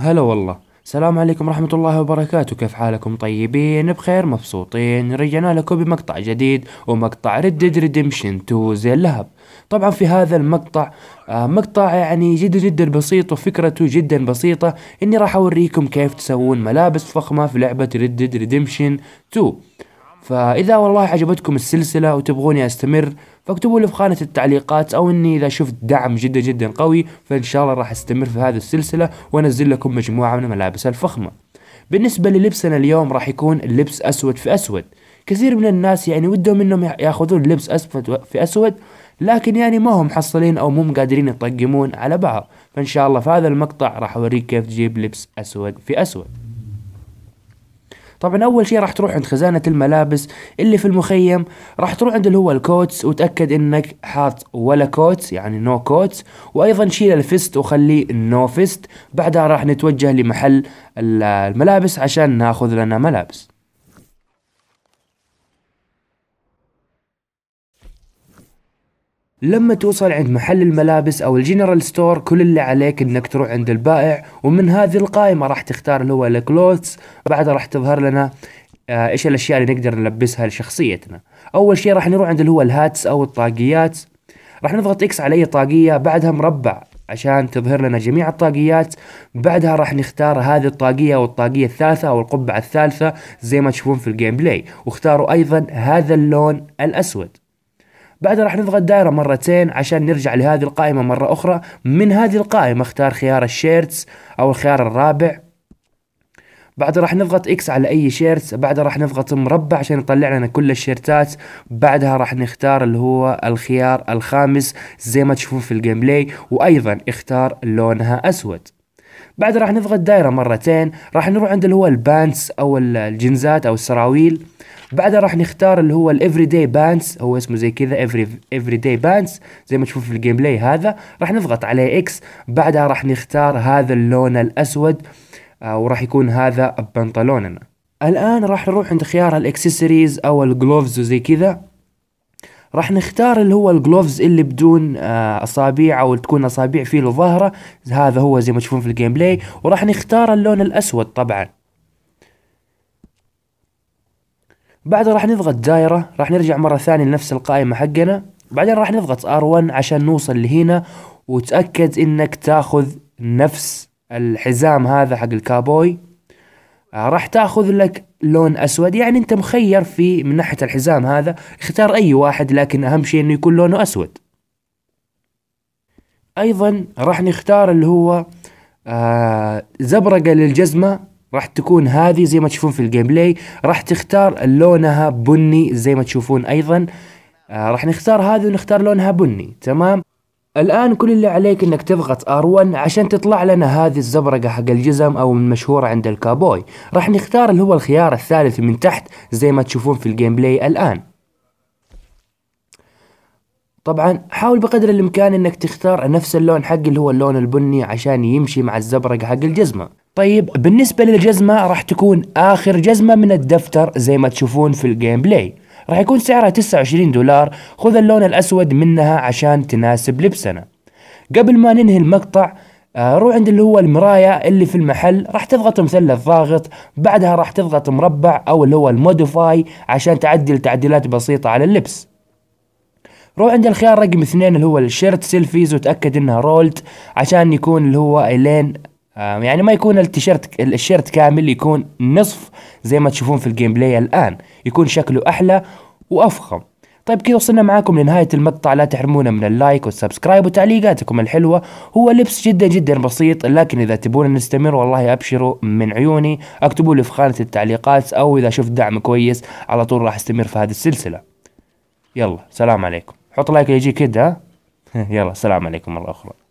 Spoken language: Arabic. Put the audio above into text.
هلا والله السلام عليكم ورحمة الله وبركاته كيف حالكم طيبين بخير مبسوطين رجعنا لكم بمقطع جديد ومقطع ريد ديد ريديمشن 2 زي اللهب طبعا في هذا المقطع آه، مقطع يعني جدا جدا بسيط وفكرته جدا بسيطة اني راح اوريكم كيف تسوون ملابس فخمة في لعبة ريد ديد ريديمشن 2 فإذا والله عجبتكم السلسلة وتبغوني أستمر فاكتبوا لي في خانة التعليقات أو إني إذا شفت دعم جدا جدا قوي فإن شاء الله راح أستمر في هذه السلسلة وأنزل لكم مجموعة من الملابس الفخمة بالنسبة للبسنا اليوم راح يكون اللبس أسود في أسود كثير من الناس يعني ودهم انهم ياخذون لبس اسود في اسود لكن يعني ما هم محصلين او مو قادرين يطقمون على بعض فان شاء الله في هذا المقطع راح اوريك كيف تجيب لبس اسود في اسود طبعا اول شيء راح تروح عند خزانه الملابس اللي في المخيم راح تروح عند اللي هو الكوتس وتاكد انك حاط ولا كوتس يعني نو no كوتس وايضا شيل الفست وخليه نو no فست بعدها راح نتوجه لمحل الملابس عشان ناخذ لنا ملابس لما توصل عند محل الملابس او الجنرال ستور كل اللي عليك انك تروح عند البائع ومن هذه القائمه راح تختار اللي هو الكلوتس بعدها راح تظهر لنا آه، ايش الاشياء اللي نقدر نلبسها لشخصيتنا اول شيء راح نروح عند اللي هو الهاتس او الطاقيات راح نضغط اكس على اي طاقيه بعدها مربع عشان تظهر لنا جميع الطاقيات بعدها راح نختار هذه الطاقية أو الطاقية الثالثة أو القبعة الثالثة زي ما تشوفون في الجيم بلاي واختاروا أيضا هذا اللون الأسود بعدها راح نضغط دائرة مرتين عشان نرجع لهذه القائمة مرة أخرى من هذه القائمة اختار خيار الشيرتس أو الخيار الرابع بعدها راح نضغط اكس على اي شيرت بعدها راح نضغط مربع عشان يطلع لنا كل الشيرتات بعدها راح نختار اللي هو الخيار الخامس زي ما تشوفون في الجيم بلاي وايضا اختار لونها اسود بعدها راح نضغط دائرة مرتين راح نروح عند اللي هو البانتس او الجنزات او السراويل بعدها راح نختار اللي هو الافري داي بانس هو اسمه زي كذا افري افري داي بانس زي ما تشوف في الجيم بلاي هذا راح نضغط عليه اكس بعدها راح نختار هذا اللون الاسود آه، وراح يكون هذا بنطلوننا الان راح نروح عند خيار الاكسسوارز او الجلوفز وزي كذا راح نختار اللي هو الجلوفز اللي بدون آه، اصابيع او تكون اصابيع فيه ظاهره هذا هو زي ما تشوفون في الجيم بلاي وراح نختار اللون الاسود طبعا بعدها راح نضغط دايرة راح نرجع مرة ثانية لنفس القائمة حقنا بعدين راح نضغط R1 عشان نوصل لهنا وتأكد انك تاخذ نفس الحزام هذا حق الكابوي آه، راح تاخذ لك لون اسود يعني انت مخير في من ناحية الحزام هذا اختار اي واحد لكن اهم شيء انه يكون لونه اسود ايضا راح نختار اللي هو آه زبرقة للجزمة راح تكون هذه زي ما تشوفون في الجيم بلاي راح تختار لونها بني زي ما تشوفون ايضا آه راح نختار هذه ونختار لونها بني تمام الآن كل اللي عليك انك تضغط ار 1 عشان تطلع لنا هذه الزبرقة حق الجزم او المشهورة عند الكابوي راح نختار اللي هو الخيار الثالث من تحت زي ما تشوفون في الجيم بلاي الآن طبعا حاول بقدر الامكان انك تختار نفس اللون حق اللي هو اللون البني عشان يمشي مع الزبرقة حق الجزمة طيب بالنسبة للجزمة راح تكون آخر جزمة من الدفتر زي ما تشوفون في الجيم بلاي راح يكون سعرها 29 دولار خذ اللون الأسود منها عشان تناسب لبسنا قبل ما ننهي المقطع آه، روح عند اللي هو المراية اللي في المحل راح تضغط مثلث ضاغط بعدها راح تضغط مربع أو اللي هو الموديفاي عشان تعدل تعديلات بسيطة على اللبس روح عند الخيار رقم اثنين اللي هو الشيرت سيلفيز وتأكد انها رولد عشان يكون اللي هو الين يعني ما يكون التيشيرت الشيرت كامل يكون نصف زي ما تشوفون في الجيم بلاي الآن يكون شكله أحلى وأفخم طيب كذا وصلنا معاكم لنهاية المقطع لا تحرمونا من اللايك والسبسكرايب وتعليقاتكم الحلوة هو لبس جدا جدا بسيط لكن إذا تبون نستمر والله أبشروا من عيوني اكتبوا لي في خانة التعليقات أو إذا شفت دعم كويس على طول راح استمر في هذه السلسلة يلا سلام عليكم حط لايك يجي كده يلا سلام عليكم مرة أخرى